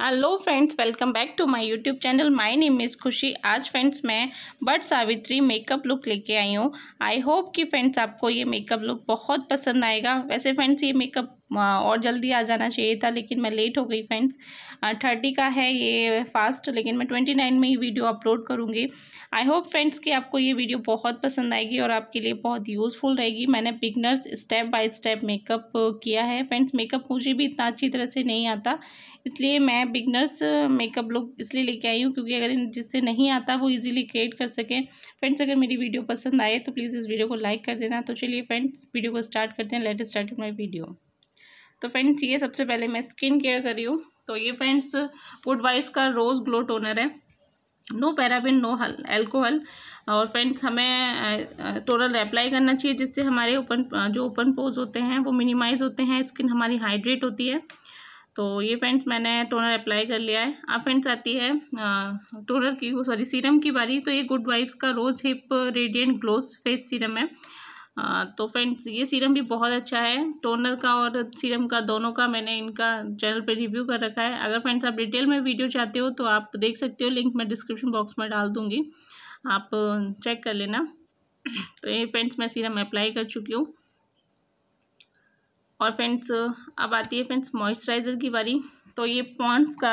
hello friends welcome back to my YouTube channel my name is Khushi आज friends मैं but Savitri makeup look लेके आई हूँ I hope कि friends आपको ये मेकअप लुक बहुत पसंद आएगा वैसे फ्रेंड्स ये मेकअप और जल्दी आ जाना चाहिए था लेकिन मैं लेट हो गई फ्रेंड्स थर्टी का है ये फास्ट लेकिन मैं ट्वेंटी नाइन में ही वीडियो अपलोड करूँगी आई होप फ्रेंड्स कि आपको ये वीडियो बहुत पसंद आएगी और आपके लिए बहुत यूज़फुल रहेगी मैंने beginners step by step makeup किया है फ्रेंड्स मेकअप मुझे भी इतना अच्छी तरह से नहीं आता इसलिए मैं बिगनर्स मेकअप लोग इसलिए लेके आई हूँ क्योंकि अगर जिससे नहीं आता वो इजीली क्रिएट कर सकें फ्रेंड्स अगर मेरी वीडियो पसंद आए तो प्लीज़ इस वीडियो को लाइक कर देना तो चलिए फ्रेंड्स वीडियो को स्टार्ट करते हैं लेट स्टार्ट माई वीडियो तो फ्रेंड्स ये सबसे पहले मैं स्किन केयर करी हूँ तो ये फ्रेंड्स गुड वाइफ का रोज़ ग्लो टोनर है नो पैराबिन नो एल्कोहल और फ्रेंड्स हमें टोनर अप्लाई करना चाहिए जिससे हमारे ओपन जो ओपन पोज होते हैं वो मिनिमाइज होते हैं स्किन हमारी हाइड्रेट होती है तो ये फ्रेंड्स मैंने टोनर अप्लाई कर लिया है अब फ्रेंड्स आती है टोनर की सॉरी सीरम की बारी तो ये गुड वाइफ्स का rose hip radiant glow face serum है हाँ, तो फ्रेंड्स ये सीरम भी बहुत अच्छा है टोनर का और सीरम का दोनों का मैंने इनका चैनल पे रिव्यू कर रखा है अगर फ्रेंड्स आप डिटेल में वीडियो चाहते हो तो आप देख सकते हो लिंक मैं डिस्क्रिप्शन बॉक्स में डाल दूँगी आप चेक कर लेना तो ये फ्रेंड्स मैं सीरम अप्लाई कर चुकी हूँ और फ्रेंड्स अब आती है फ्रेंड्स मॉइस्चराइज़र की बारी तो ये पॉन्स का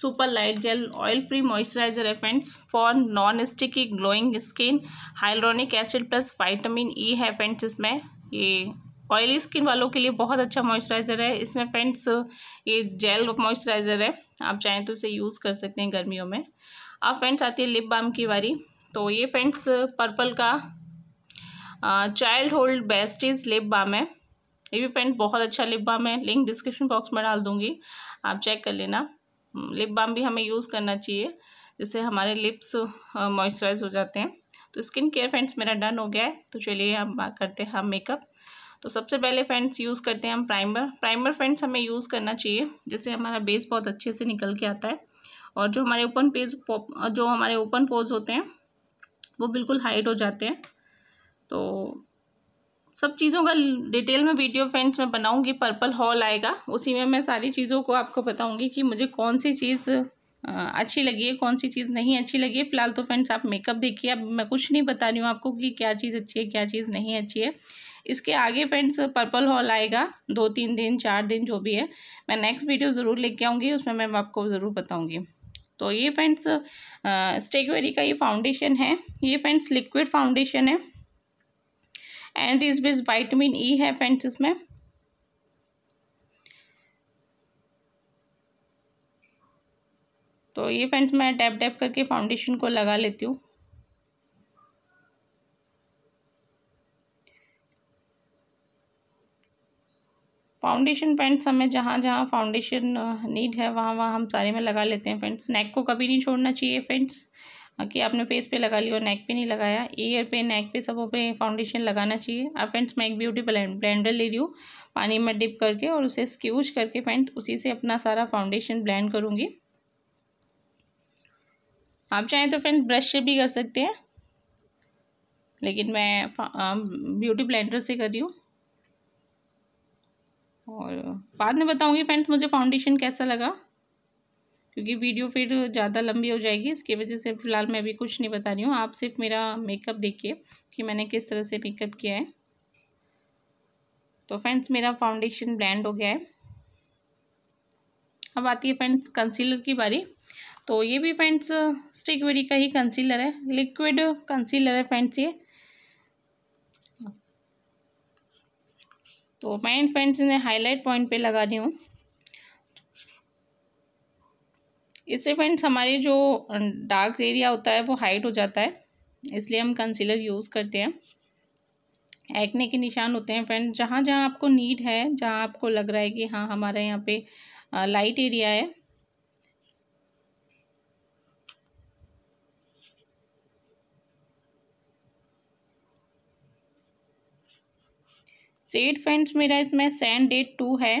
super light gel oil free moisturiser है friends for non sticky glowing skin hyaluronic acid plus vitamin E है फ्रेंड्स इसमें ये ऑयली स्किन वालों के लिए बहुत अच्छा मॉइस्चराइज़र है इसमें फ्रेंड्स ये जेल मॉइस्चराइज़र है आप चाहें तो इसे यूज़ कर सकते हैं गर्मियों में अब फ्रेंड्स आती है लिप बाम की बारी तो ये फ्रेंड्स पर्पल का चाइल्ड होल्ड बेस्टीज लिप बाम है ये भी पेंट बहुत अच्छा लिप बाम है लिंक डिस्क्रिप्शन बॉक्स में डाल दूँगी आप चेक कर लेना लिप बाम हम्म, भी हमें यूज़ करना चाहिए जिससे हमारे लिप्स मॉइस्चराइज हो जाते हैं तो स्किन केयर फ्रेंड्स मेरा डन हो गया है तो चलिए हम बात करते हैं हम मेकअप तो सबसे पहले फ्रेंड्स यूज़ करते हैं हम प्राइमर प्राइमर फ्रेंड्स हमें यूज़ करना चाहिए जिससे हमारा बेस बहुत अच्छे से निकल के आता है और जो हमारे ओपन पेज जो हमारे ओपन पोज होते हैं वो बिल्कुल हाइट हो जाते हैं तो सब चीज़ों का डिटेल में वीडियो फ्रेंड्स मैं बनाऊंगी पर्पल हॉल आएगा उसी में मैं सारी चीज़ों को आपको बताऊंगी कि मुझे कौन सी चीज़ अच्छी लगी है कौन सी चीज़ नहीं अच्छी लगी है फिलहाल तो फ्रेंड्स आप मेकअप देखिए अब मैं कुछ नहीं बता रही हूँ आपको कि क्या चीज़ अच्छी है क्या चीज़ नहीं अच्छी है इसके आगे फ्रेंड्स पर्पल हॉल आएगा दो तीन दिन चार दिन जो भी है मैं नेक्स्ट वीडियो ज़रूर लेके आऊँगी उसमें मैं आपको ज़रूर बताऊँगी तो ये फ्रेंड्स स्टेकवेरी का ये फाउंडेशन है ये फ्रेंड्स लिक्विड फाउंडेशन है एंड इस बीच वाइटमिन ई e है फ्रेंड्स इसमें तो ये फ्रेंड्स मैं डैप डैप करके फाउंडेशन को लगा लेती हूँ फाउंडेशन फ्रेंड्स हमें जहाँ जहाँ फाउंडेशन नीड uh, है वहाँ वहाँ हम सारे में लगा लेते हैं फ्रेंड्स नेक को कभी नहीं छोड़ना चाहिए फ्रेंड्स हाँ, कि आपने फेस पे लगा लिया और नेक पे नहीं लगाया ईयर पे नेक पे सबों पे फाउंडेशन लगाना चाहिए अब फ्रेंड्स मैं एक ब्यूटी ब्लेंडर ले रही हूँ पानी में डिप करके और उसे स्क्यूज करके फ्रेंड उसी से अपना सारा फाउंडेशन ब्लेंड करूँगी आप चाहें तो फ्रेंड ब्रश से भी कर सकते हैं लेकिन मैं ब्यूटी ब्लेंडर से कर रही हूँ और बाद में बताऊँगी फ्रेंड्स मुझे फाउंडेशन कैसा लगा क्योंकि वीडियो फिर ज़्यादा लंबी हो जाएगी इसकी वजह से फ़िलहाल मैं अभी कुछ नहीं बता रही हूँ आप सिर्फ मेरा मेकअप देखिए कि मैंने किस तरह से मेकअप किया है तो फ्रेंड्स मेरा फाउंडेशन ब्लैंड हो गया है अब आती है फ्रेंड्स कंसीलर की बारी तो ये भी फ्रेंड्स स्टिक वेरी का ही कंसीलर है लिक्विड कंसीलर है फ्रेंड्स ये तो मैं फ्रेंड्स इन्हें हाईलाइट पॉइंट पे लगा रही हूँ इससे फ्रेंड्स हमारे जो डार्क एरिया होता है वो हाइट हो जाता है इसलिए हम कंसीलर यूज़ करते हैं एक्ने के निशान होते हैं फ्रेंड जहाँ जहाँ आपको नीड है जहाँ आपको लग रहा है कि हाँ हमारे यहाँ पे लाइट एरिया है सेट फ्रेंड्स मेरा इसमें सैंड डेट टू है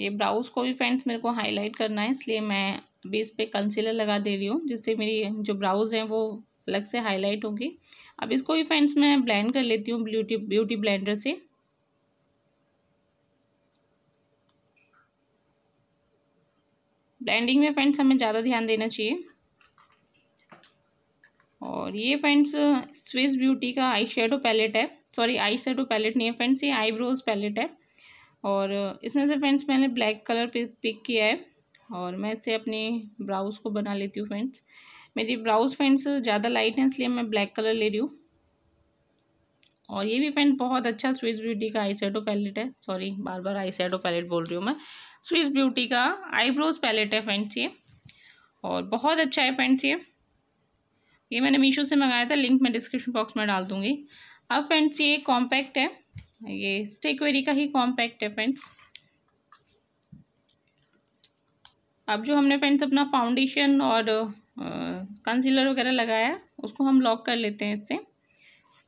ये ब्राउज को भी फ्रेंड्स मेरे को हाईलाइट करना है इसलिए मैं अभी इस पर कंसीलर लगा दे रही हूँ जिससे मेरी जो ब्राउज हैं वो अलग से हाईलाइट होगी अब इसको भी फ्रेंड्स मैं ब्लेंड कर लेती हूँ ब्यूटी ब्यूटी ब्लेंडर से ब्लेंडिंग में फ्रेंड्स हमें ज़्यादा ध्यान देना चाहिए और ये फ्रेंड्स स्विस ब्यूटी का आई शेडो पैलेट है सॉरी आई शेडो पैलेट नहीं है फ्रेंड्स ये आईब्रोज पैलेट है और इसमें से फ्रेंड्स मैंने ब्लैक कलर पिक किया है और मैं इसे अपनी ब्राउज को बना लेती हूँ फ्रेंड्स मेरी ब्राउज फ्रेंड्स ज़्यादा लाइट है इसलिए मैं ब्लैक कलर ले रही हूँ और ये भी फ्रेंड बहुत अच्छा स्विस ब्यूटी का आई सेडो पैलेट है सॉरी बार बार आई शेडो पैलेट बोल रही हूँ मैं स्विस ब्यूटी का आईब्रोज पैलेट है फ्रेंड्स ये और बहुत अच्छा है फ्रेंड्स ये ये मैंने मीशो से मंगाया था लिंक मैं डिस्क्रिप्शन बॉक्स में डाल दूँगी अब फ्रेंड्स ये कॉम्पैक्ट है ये स्टेकवेरी का ही कॉम्पैक्ट है फ्रेंड्स अब जो हमने फ्रेंड्स अपना फाउंडेशन और कंसीलर वगैरह लगाया उसको हम लॉक कर लेते हैं इससे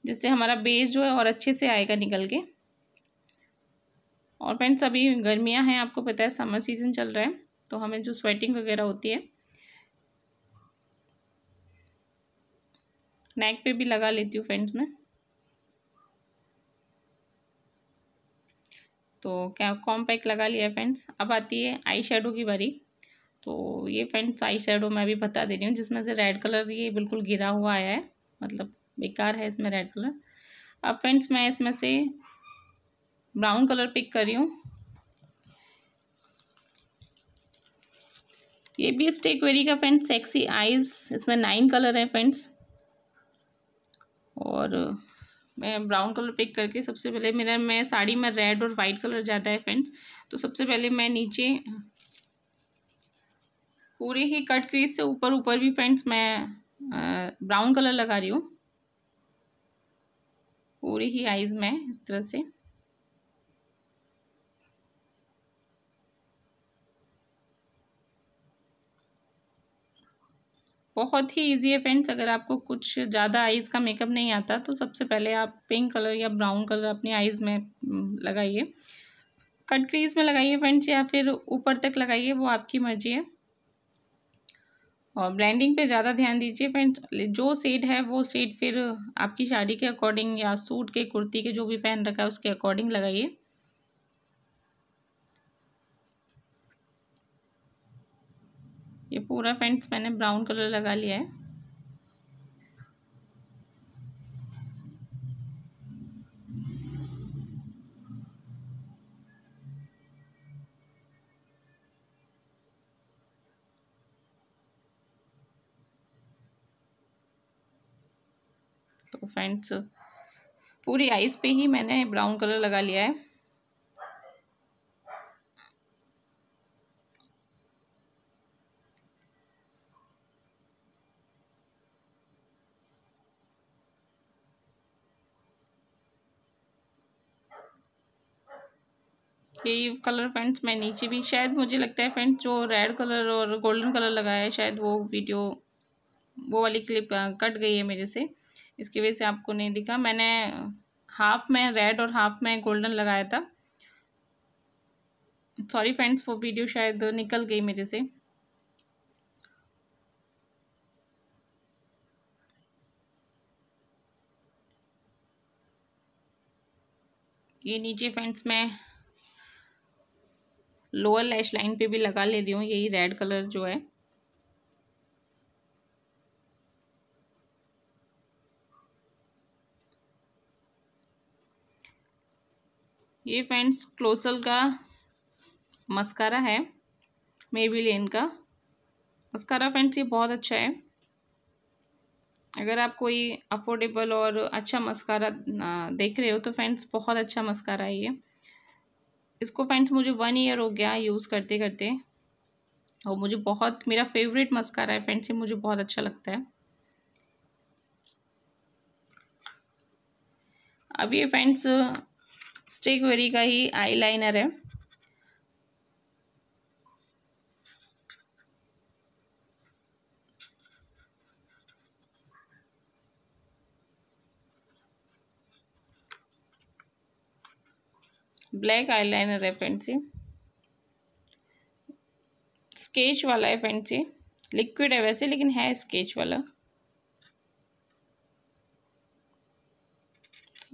जिससे हमारा बेस जो है और अच्छे से आएगा निकल के और फ्रेंड्स अभी गर्मियां हैं आपको पता है समर सीज़न चल रहा है तो हमें जो स्वेटिंग वगैरह होती है नेक पे भी लगा लेती हूँ फ्रेंड्स मैं तो क्या कॉम्पैक्ट लगा लिया फ्रेंड्स अब आती है आई शेडो की बारी तो ये फ्रेंड्स आई शेडो मैं भी बता दे रही हूँ जिसमें से रेड कलर ये बिल्कुल गिरा हुआ आया है मतलब बेकार है इसमें रेड कलर अब फ्रेंड्स मैं इसमें से ब्राउन कलर पिक कर रही हूँ ये भी स्टेकवेरी का फ्रेंड्स सेक्सी आइज़ इसमें नाइन कलर है फ्रेंड्स ब्राउन कलर पिक करके सबसे पहले मेरा मैं साड़ी में रेड और वाइट कलर जाता है फ्रेंड्स तो सबसे पहले मैं नीचे पूरे ही कट क्रीज से ऊपर ऊपर भी फ्रेंड्स मैं ब्राउन कलर लगा रही हूँ पूरी ही आइज़ में इस तरह से बहुत ही इजी है फ्रेंड्स अगर आपको कुछ ज़्यादा आइज़ का मेकअप नहीं आता तो सबसे पहले आप पिंक कलर या ब्राउन कलर अपनी आइज़ हम्म, में लगाइए कट क्रीज में लगाइए फ्रेंड्स या फिर ऊपर तक लगाइए वो आपकी मर्जी है और ब्लेंडिंग पे ज़्यादा ध्यान दीजिए फ्रेंड्स जो सेड है वो सेड फिर आपकी शादी के अकॉर्डिंग या सूट के कुर्ती के जो भी पहन रखा है उसके अकॉर्डिंग लगाइए ये पूरा फ्रेंड्स मैंने ब्राउन कलर लगा लिया है तो फ्रेंड्स पूरी आइस पे ही मैंने ब्राउन कलर लगा लिया है यही कलर फ्रेंड्स मैं नीचे भी शायद मुझे लगता है फ्रेंड्स जो रेड कलर और गोल्डन कलर लगाया है शायद वो वीडियो वो वाली क्लिप कट गई है मेरे से इसकी वजह से आपको नहीं दिखा मैंने हाफ में रेड और हाफ में गोल्डन लगाया था सॉरी फ्रेंड्स वो वीडियो शायद निकल गई मेरे से ये नीचे फ्रेंड्स मैं लोअर लैश लाइन पे भी लगा ले रही हूँ यही रेड कलर जो है ये फ्रेंड्स क्लोसल का मस्कारा है लेन का मस्कारा फ्रेंड्स ये बहुत अच्छा है अगर आप कोई अफोर्डेबल और अच्छा मस्कारा देख रहे हो तो फ्रेंड्स बहुत अच्छा मस्कारा है ये इसको फ्रेंड्स मुझे वन ईयर हो गया यूज़ करते करते और मुझे बहुत मेरा फेवरेट मस्कारा है फ्रेंड्स ये मुझे बहुत अच्छा लगता है अब ये फ्रेंड्स स्टेक वेरी का ही आईलाइनर है ब्लैक आई लाइनर है फ्रेंड्स ये स्केच वाला है फ्रेंड्स ये लिक्विड है वैसे लेकिन है स्केच वाला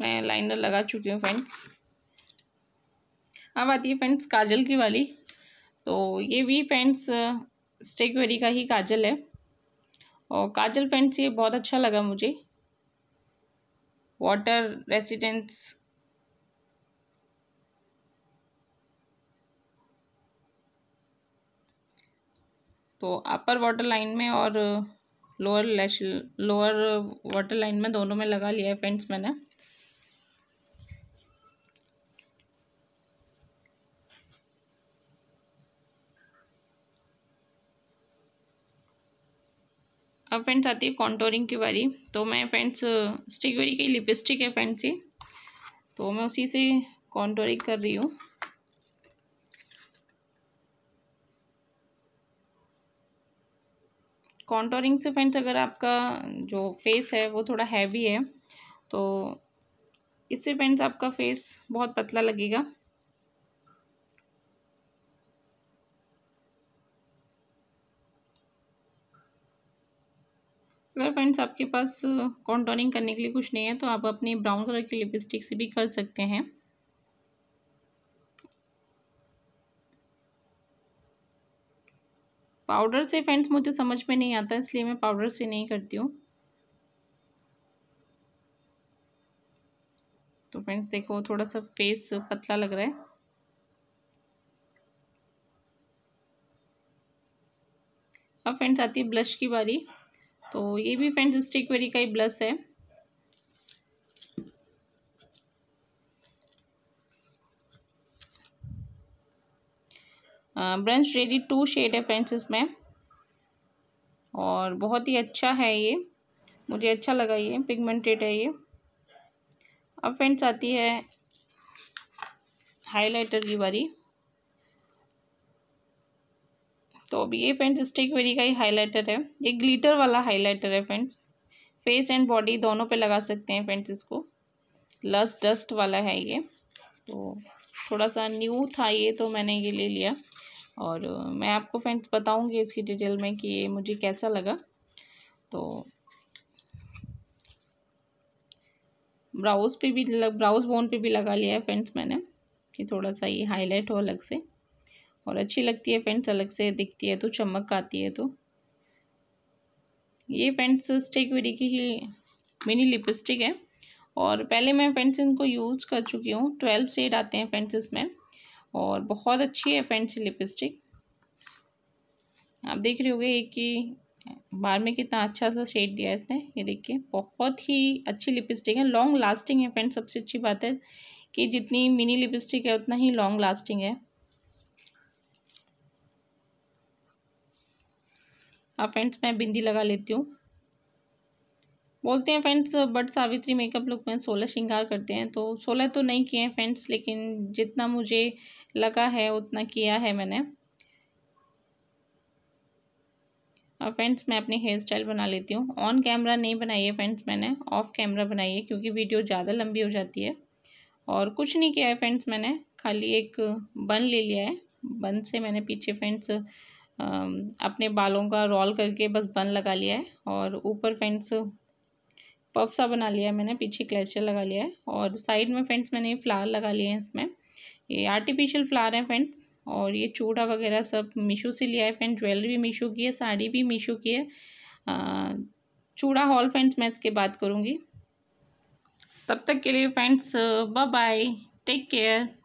मैं लाइनर लगा चुकी हूँ फ्रेंड्स अब आती है फ्रेंड्स काजल की वाली तो ये भी फ्रेंड्स स्टेकवेरी का ही काजल है और काजल फ्रेंड्स ये बहुत अच्छा लगा मुझे वाटर रेसिडेंट्स तो अपर वाटर लाइन में और lower lash lower water line में दोनों में लगा लिया है फ्रेंड्स मैंने अब फ्रेंड्स आती है कॉन्टोरिंग की बारी तो मैं फ्रेंड्स स्टिक वेरी की लिपस्टिक है फ्रेंड्स ये तो मैं उसी से कॉन्टोरिंग कर रही हूँ कॉन्टोरिंग से फ्रेंड्स अगर आपका जो फेस है वो थोड़ा हैवी है तो इससे फ्रेंड्स आपका फेस बहुत पतला लगेगा अगर फ्रेंड्स आपके पास कॉन्टोरिंग करने के लिए कुछ नहीं है तो आप अपनी ब्राउन कलर की लिपस्टिक से भी कर सकते हैं पाउडर से फ्रेंड्स मुझे समझ में नहीं आता इसलिए मैं पाउडर से नहीं करती हूँ तो फ्रेंड्स देखो थोड़ा सा फेस पतला लग रहा है अब फ्रेंड्स आती है ब्लश की बारी तो ये भी फ्रेंड्स स्टिक वेरी का ही ब्लश है ब्रंच रेडी टू शेड है फ्रेंड्स इसमें और बहुत ही अच्छा है ये मुझे अच्छा लगा ये पिगमेंटेड है ये अब फ्रेंड्स आती है हाइलाइटर की बारी तो अब ये फ्रेंड्स स्टिक वेरी का ही हाइलाइटर है ये ग्लिटर वाला हाइलाइटर है फ्रेंड्स फेस एंड बॉडी दोनों पे लगा सकते हैं फ्रेंड्स इसको लस डस्ट वाला है ये तो थोड़ा सा न्यू था ये तो मैंने ये ले लिया और मैं आपको फ्रेंड्स बताऊंगी इसकी डिटेल में कि ये मुझे कैसा लगा तो ब्राउज पे भी लग ब्राउज बोन पे भी लगा लिया है फ्रेंड्स मैंने कि थोड़ा सा ये हाईलाइट हो अलग से और अच्छी लगती है फ्रेंड्स अलग से दिखती है तो चमक आती है तो ये फ्रेंड्स स्टिक वेरी की ही मिनी लिपस्टिक है और पहले मैं फ्रेंड्स इनको यूज़ कर चुकी हूँ ट्वेल्व सेड आते हैं फ्रेंड्स इसमें और बहुत अच्छी है फैंसी लिपस्टिक आप देख रहे होंगे एक ही बार में कितना अच्छा सा शेड दिया है इसने ये देखिए बहुत ही अच्छी लिपस्टिक है लॉन्ग लास्टिंग है फ्रेंड सबसे अच्छी बात है कि जितनी मिनी लिपस्टिक है उतना ही लॉन्ग लास्टिंग है अब फ्रेंड्स मैं बिंदी लगा लेती हूँ बोलते हैं friends but Savitri makeup look में सोलह श्रृंगार करते हैं तो सोलह तो नहीं किए हैं फ्रेंड्स लेकिन जितना मुझे लगा है उतना किया है मैंने और फ्रेंड्स मैं अपनी हेयर स्टाइल बना लेती हूँ ऑन कैमरा नहीं बनाई है फ्रेंड्स मैंने ऑफ कैमरा बनाई है क्योंकि वीडियो ज़्यादा लंबी हो जाती है और कुछ नहीं किया है फ्रेंड्स मैंने खाली एक बन ले लिया है बन से मैंने पीछे फ्रेंड्स अपने बालों का रोल करके बस बन लगा लिया है और ऊपर फ्रेंड्स पफ सा बना लिया है मैंने पीछे क्लेचर लगा लिया है और साइड में फ्रेंड्स मैंने ये फ्लावर लगा लिए हैं इसमें ये आर्टिफिशियल फ्लावर हैं फ्रेंड्स और ये चूड़ा वगैरह सब मीशो से लिया है फ्रेंड ज्वेलरी भी मीशो की है साड़ी भी मीशो की है चूड़ा हॉल फ्रेंड्स मैं इसके बात करूँगी तब तक के लिए friends bye bye take care